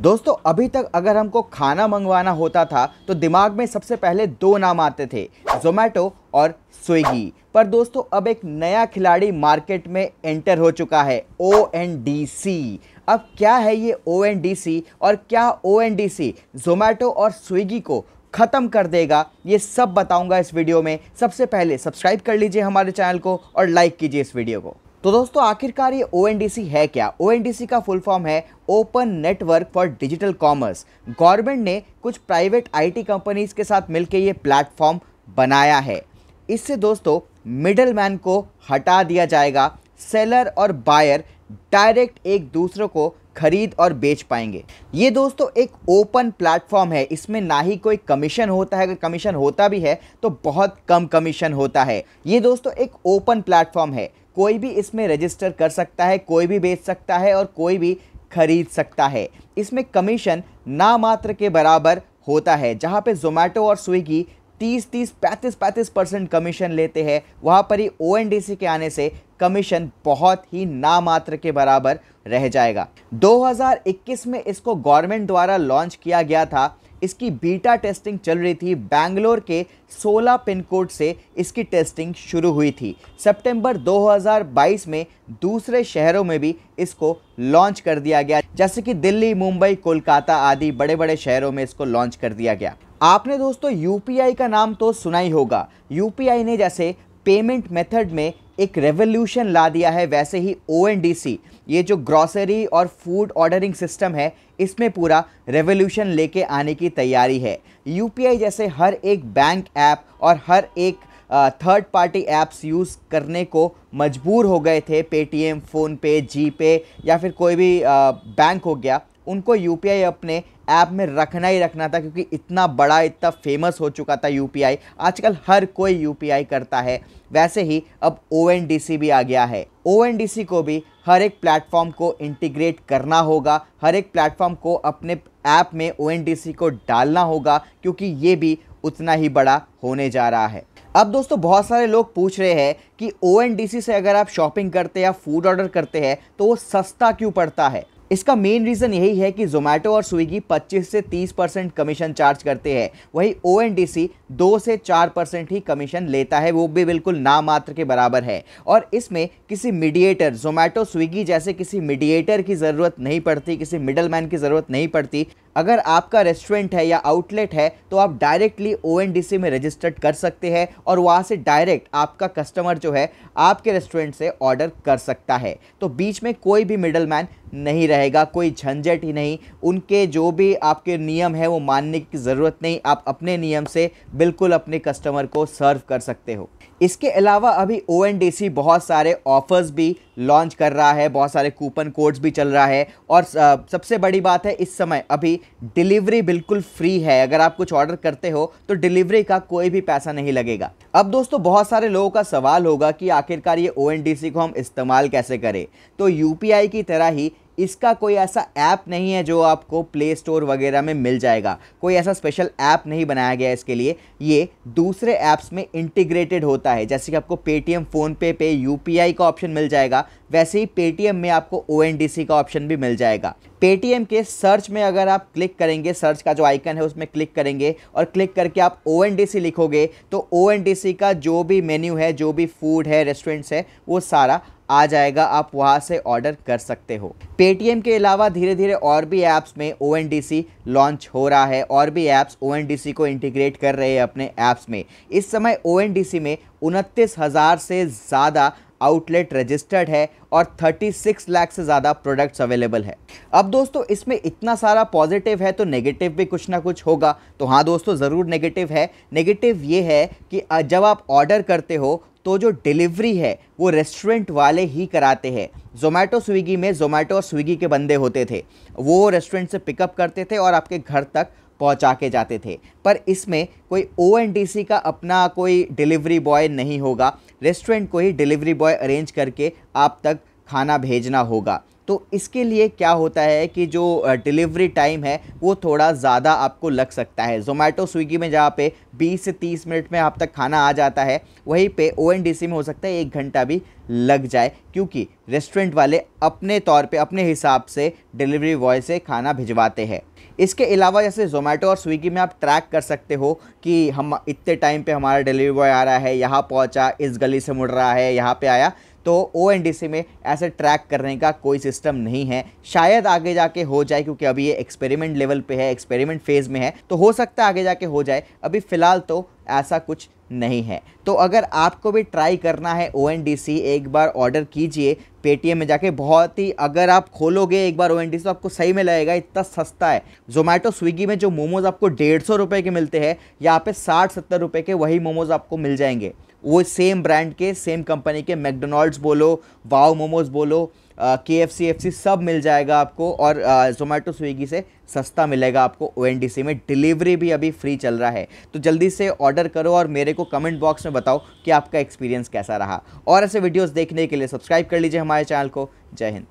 दोस्तों अभी तक अगर हमको खाना मंगवाना होता था तो दिमाग में सबसे पहले दो नाम आते थे जोमेटो और स्विगी पर दोस्तों अब एक नया खिलाड़ी मार्केट में एंटर हो चुका है ओ एन डी सी अब क्या है ये ओ एन डी सी और क्या O N D C Zomato और स्विगी को ख़त्म कर देगा ये सब बताऊंगा इस वीडियो में सबसे पहले सब्सक्राइब कर लीजिए हमारे चैनल को और लाइक कीजिए इस वीडियो को तो दोस्तों आखिरकार ये ओ है क्या ओ का फुल फॉर्म है open network for digital commerce government ने कुछ प्राइवेट आईटी कंपनीज के साथ मिलकर ये प्लेटफॉर्म बनाया है इससे दोस्तों मिडल मैन को हटा दिया जाएगा सेलर और बायर डायरेक्ट एक दूसरे को खरीद और बेच पाएंगे ये दोस्तों एक ओपन प्लेटफॉर्म है इसमें ना ही कोई कमीशन होता है अगर कमीशन होता भी है तो बहुत कम कमीशन होता है ये दोस्तों एक ओपन प्लेटफॉर्म है कोई भी इसमें रजिस्टर कर सकता है कोई भी बेच सकता है और कोई भी खरीद सकता है इसमें कमीशन ना मात्र के बराबर होता है जहाँ पे जोमेटो और स्विगी तीस तीस पैंतीस पैंतीस परसेंट कमीशन लेते हैं वहाँ पर ही ओ के आने से कमीशन बहुत ही नामात्र के बराबर रह जाएगा 2021 में इसको गवर्नमेंट द्वारा लॉन्च किया गया था इसकी बीटा टेस्टिंग चल रही थी बैंगलोर के 16 पिन कोड से इसकी टेस्टिंग शुरू हुई थी सितंबर 2022 में दूसरे शहरों में भी इसको लॉन्च कर दिया गया जैसे कि दिल्ली मुंबई कोलकाता आदि बड़े बड़े शहरों में इसको लॉन्च कर दिया गया आपने दोस्तों यूपीआई का नाम तो सुना ही होगा यूपीआई ने जैसे पेमेंट मेथड में एक रेवोल्यूशन ला दिया है वैसे ही ओ ये जो ग्रॉसरी और फूड ऑर्डरिंग सिस्टम है इसमें पूरा रेवोल्यूशन लेके आने की तैयारी है यू जैसे हर एक बैंक ऐप और हर एक थर्ड पार्टी ऐप्स यूज़ करने को मजबूर हो गए थे पेटीएम फ़ोनपे जी पे या फिर कोई भी बैंक हो गया उनको यू अपने ऐप में रखना ही रखना था क्योंकि इतना बड़ा इतना फेमस हो चुका था यू आजकल हर कोई यू करता है वैसे ही अब ओ भी आ गया है ओ को भी हर एक प्लेटफॉर्म को इंटीग्रेट करना होगा हर एक प्लेटफॉर्म को अपने ऐप में ओ को डालना होगा क्योंकि ये भी उतना ही बड़ा होने जा रहा है अब दोस्तों बहुत सारे लोग पूछ रहे हैं कि ओ से अगर आप शॉपिंग करते हैं या फूड ऑर्डर करते हैं तो वो सस्ता क्यों पड़ता है इसका मेन रीज़न यही है कि जोमेटो और स्विगी 25 से 30 परसेंट कमीशन चार्ज करते हैं वहीं ओ एन डी सी दो से चार परसेंट ही कमीशन लेता है वो भी बिल्कुल नामात्र के बराबर है और इसमें किसी मीडिएटर जोमेटो स्विगी जैसे किसी मीडिएटर की ज़रूरत नहीं पड़ती किसी मिडल की ज़रूरत नहीं पड़ती अगर आपका रेस्टोरेंट है या आउटलेट है तो आप डायरेक्टली ओ में रजिस्टर्ड कर सकते हैं और वहाँ से डायरेक्ट आपका कस्टमर जो है आपके रेस्टोरेंट से ऑर्डर कर सकता है तो बीच में कोई भी मिडल मैन नहीं रहेगा कोई झंझट ही नहीं उनके जो भी आपके नियम है वो मानने की ज़रूरत नहीं आप अपने नियम से बिल्कुल अपने कस्टमर को सर्व कर सकते हो इसके अलावा अभी ओ बहुत सारे ऑफ़र्स भी लॉन्च कर रहा है बहुत सारे कूपन कोड्स भी चल रहा है और सबसे बड़ी बात है इस समय अभी डिलीवरी बिल्कुल फ्री है अगर आप कुछ ऑर्डर करते हो तो डिलीवरी का कोई भी पैसा नहीं लगेगा अब दोस्तों बहुत सारे लोगों का सवाल होगा कि आखिरकार ये ओ को हम इस्तेमाल कैसे करें तो यू की तरह ही इसका कोई ऐसा ऐप नहीं है जो आपको प्ले स्टोर वगैरह में मिल जाएगा कोई ऐसा स्पेशल ऐप नहीं बनाया गया इसके लिए ये दूसरे ऐप्स में इंटीग्रेटेड होता है जैसे कि आपको पेटीएम फ़ोनपे पे यू का ऑप्शन मिल जाएगा वैसे ही पेटीएम में आपको ओ का ऑप्शन भी मिल जाएगा पेटीएम के सर्च में अगर आप क्लिक करेंगे सर्च का जो आइकन है उसमें क्लिक करेंगे और क्लिक करके आप ओ लिखोगे तो ओ का जो भी मेन्यू है जो भी फूड है रेस्टोरेंट्स है वो सारा आ जाएगा आप वहाँ से ऑर्डर कर सकते हो पेटीएम के अलावा धीरे धीरे और भी ऐप्स में ओ लॉन्च हो रहा है और भी ऐप्स ओ को इंटीग्रेट कर रहे हैं अपने ऐप्स में इस समय ओ में उनतीस हज़ार से ज़्यादा आउटलेट रजिस्टर्ड है और 36 लाख से ज़्यादा प्रोडक्ट्स अवेलेबल है अब दोस्तों इसमें इतना सारा पॉजिटिव है तो नेगेटिव भी कुछ ना कुछ होगा तो हाँ दोस्तों ज़रूर नेगेटिव है नेगेटिव ये है कि जब आप ऑर्डर करते हो तो जो डिलीवरी है वो रेस्टोरेंट वाले ही कराते हैं जोमेटो स्विगी में जोमेटो और स्विगी के बंदे होते थे वो रेस्टोरेंट से पिकअप करते थे और आपके घर तक पहुंचा के जाते थे पर इसमें कोई ओ का अपना कोई डिलीवरी बॉय नहीं होगा रेस्टोरेंट को ही डिलीवरी बॉय अरेंज करके आप तक खाना भेजना होगा तो इसके लिए क्या होता है कि जो डिलीवरी टाइम है वो थोड़ा ज़्यादा आपको लग सकता है जोमेटो स्विगी में जहाँ पे 20 से 30 मिनट में आप तक खाना आ जाता है वहीं पे ओ में हो सकता है एक घंटा भी लग जाए क्योंकि रेस्टोरेंट वाले अपने तौर पे अपने हिसाब से डिलीवरी बॉय से खाना भिजवाते हैं इसके अलावा जैसे जोमेटो और स्विगी में आप ट्रैक कर सकते हो कि हम इतने टाइम पे हमारा डिलीवरी बॉय आ रहा है यहाँ पहुँचा इस गली से मुड़ रहा है यहाँ पे आया तो ओ में ऐसे ट्रैक करने का कोई सिस्टम नहीं है शायद आगे जाके हो जाए क्योंकि अभी ये एक्सपेरिमेंट लेवल पे है एक्सपेरिमेंट फेज़ में है तो हो सकता है आगे जाके हो जाए अभी फ़िलहाल तो ऐसा कुछ नहीं है तो अगर आपको भी ट्राई करना है ओ एक बार ऑर्डर कीजिए पेटीएम में जाके बहुत ही अगर आप खोलोगे एक बार ओ तो आपको सही में लगेगा इतना सस्ता है जोमेटो स्विगी में जो मोमोज़ आपको डेढ़ सौ रुपये के मिलते हैं यहाँ पे साठ सत्तर रुपये के वही मोमोज़ आपको मिल जाएंगे वो सेम ब्रांड के सेम कंपनी के मैकडोनल्ड्स बोलो वाओ मोमोज बोलो K F C F C सब मिल जाएगा आपको और जोमेटो स्विगी से सस्ता मिलेगा आपको ओ एन डी सी में डिलीवरी भी अभी फ्री चल रहा है तो जल्दी से ऑर्डर करो और मेरे को कमेंट बॉक्स में बताओ कि आपका एक्सपीरियंस कैसा रहा और ऐसे वीडियोज़ देखने के लिए सब्सक्राइब कर लीजिए हमारे चैनल को जय हिंद